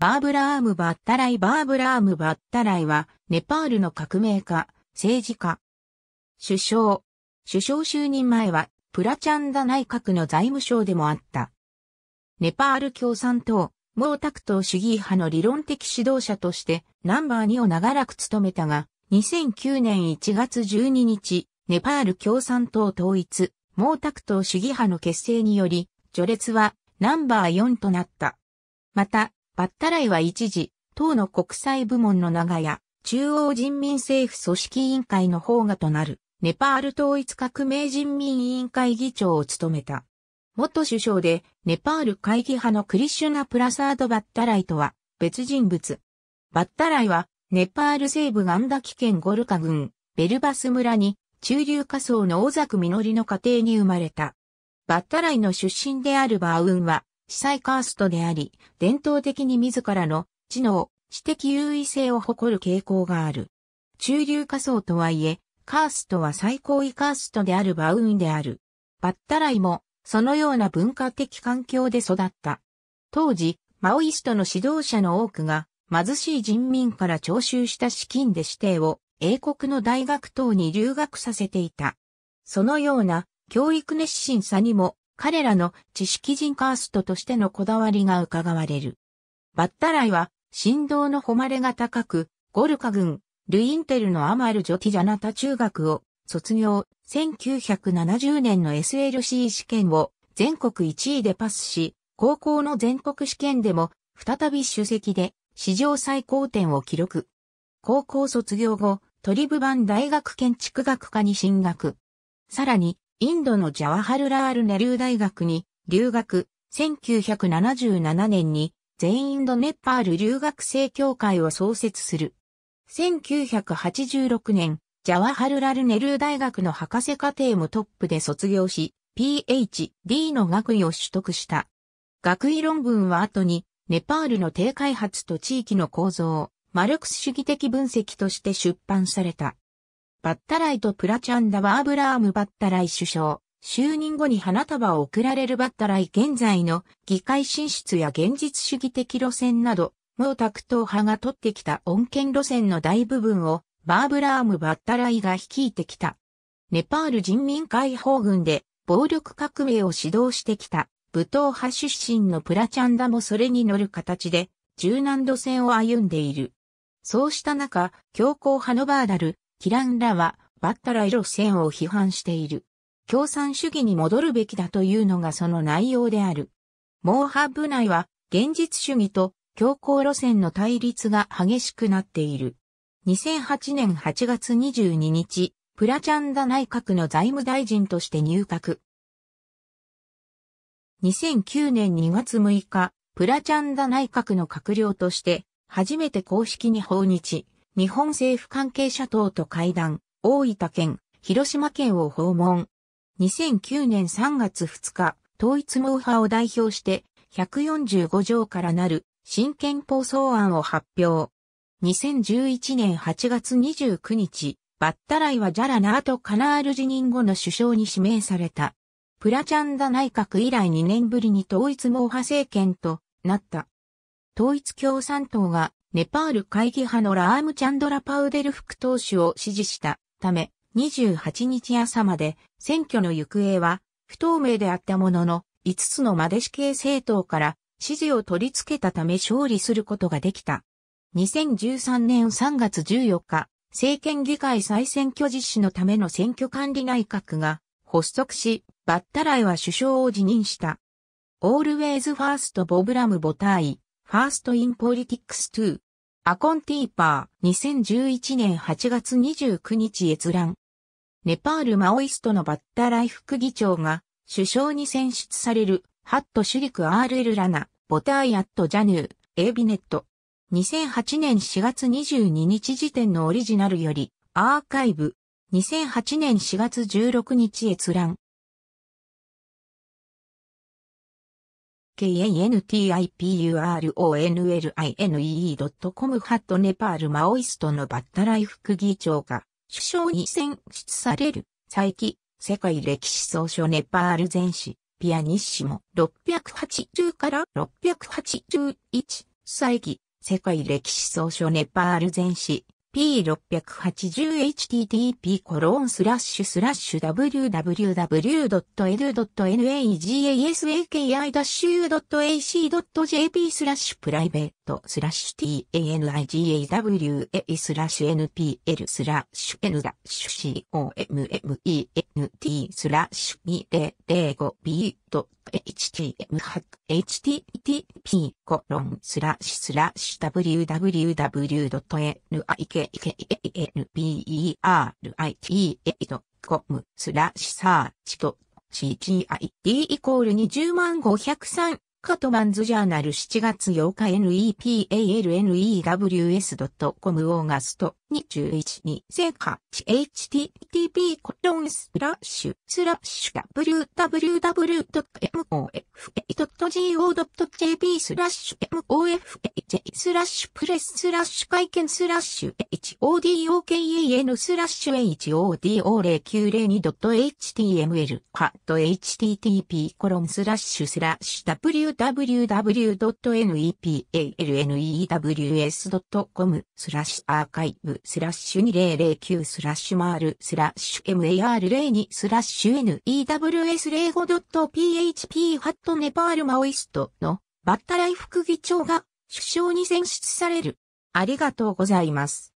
バーブラーム・バッタライ・バーブラーム・バッタライは、ネパールの革命家、政治家。首相。首相就任前は、プラチャンダ内閣の財務省でもあった。ネパール共産党、毛沢東主義派の理論的指導者として、ナンバー2を長らく務めたが、2009年1月12日、ネパール共産党統一、毛沢東主義派の結成により、序列はナンバー4となった。また、バッタライは一時、党の国際部門の長屋、中央人民政府組織委員会の方がとなる、ネパール統一革命人民委員会議長を務めた。元首相で、ネパール会議派のクリシュナ・プラサード・バッタライとは、別人物。バッタライは、ネパール西部ガンダキ県ゴルカ郡、ベルバス村に、中流下層の大作実の家庭に生まれた。バッタライの出身であるバーウンは、司祭カーストであり、伝統的に自らの知能、知的優位性を誇る傾向がある。中流下層とはいえ、カーストは最高位カーストであるバウンである。バッタライも、そのような文化的環境で育った。当時、マオイストの指導者の多くが、貧しい人民から徴収した資金で指定を、英国の大学等に留学させていた。そのような、教育熱心さにも、彼らの知識人カーストとしてのこだわりが伺われる。バッタライは、振動の誉れが高く、ゴルカ軍、ルインテルのアマル・ジョティジャナタ中学を卒業、1970年の SLC 試験を全国1位でパスし、高校の全国試験でも再び主席で史上最高点を記録。高校卒業後、トリブバン大学建築学科に進学。さらに、インドのジャワハルラールネルー大学に留学、1977年に全インドネパール留学生協会を創設する。1986年、ジャワハルラルネルー大学の博士課程もトップで卒業し、PhD の学位を取得した。学位論文は後に、ネパールの低開発と地域の構造、を、マルクス主義的分析として出版された。バッタライとプラチャンダバーブラームバッタライ首相。就任後に花束を贈られるバッタライ現在の議会進出や現実主義的路線など、毛沢東派が取ってきた恩恵路線の大部分をバーブラーム・バッタライが率いてきた。ネパール人民解放軍で暴力革命を指導してきた武闘派出身のプラチャンダもそれに乗る形で柔軟路線を歩んでいる。そうした中、強硬派のバーダル、キランらは、バッタライ路線を批判している。共産主義に戻るべきだというのがその内容である。モーハブ内は、現実主義と強硬路線の対立が激しくなっている。2008年8月22日、プラチャンダ内閣の財務大臣として入閣。2009年2月6日、プラチャンダ内閣の閣僚として、初めて公式に訪日。日本政府関係者等と会談、大分県、広島県を訪問。2009年3月2日、統一網派を代表して、145条からなる新憲法草案を発表。2011年8月29日、バッタライはジャラナーとカナール辞任後の首相に指名された。プラチャンダ内閣以来2年ぶりに統一網派政権となった。統一共産党がネパール会議派のラームチャンドラパウデル副党首を支持したため、28日朝まで選挙の行方は不透明であったものの、5つのマデシ系政党から支持を取り付けたため勝利することができた。2013年3月14日、政権議会再選挙実施のための選挙管理内閣が発足し、バッタライは首相を辞任した。オールウェイズファーストボブラムボタイ。ファーストインポリティックス2。アコンティーパー、2011年8月29日閲覧。ネパールマオイストのバッタライフ副議長が、首相に選出される、ハット・シュリク・アール・エル・ラナ、ボターヤット・ジャヌー、エビネット。2008年4月22日時点のオリジナルより、アーカイブ。2008年4月16日閲覧。kantipuronline.com ハットネパールマオイストのバッタライ副議長が首相に選出される、再起、世界歴史総書ネパール全史、ピアニッシモ680から681、再起、世界歴史総書ネパール全史、p680http コロンスラッシュスラッシュ www.edu.nasaki-u.ac.jp スラッシュプライベスラッシュ tanigawa スラッシュ npl スラッシュ n ダッシュ c o m m e n t スラッシュ2 0 0 5 b h t m ク h t t p コロンスラッシュスラッシュ w w w n i k k a n b e r i t e ド、コムスラッシュサーチと CGID イコール20万503カトマンズジャーナル7月8日 nepalnews.com オーガスト2021に成果 http コロンスラッシュスラッシュ www.mofa.go.jp スラッシュ mofaj スラッシュプレススラッシュ会見スラッシュ hodokan スラッシュ hodo0902.html ハット http コロンスラッシュスラッシュ www.nepalnews.com スラッシュアーカイブスラッシュ2009スラッシュマールスラッシュ mar02 スラッシュ news05.php ハットネパールマオイストのバッタライ副議長が首相に選出される。ありがとうございます。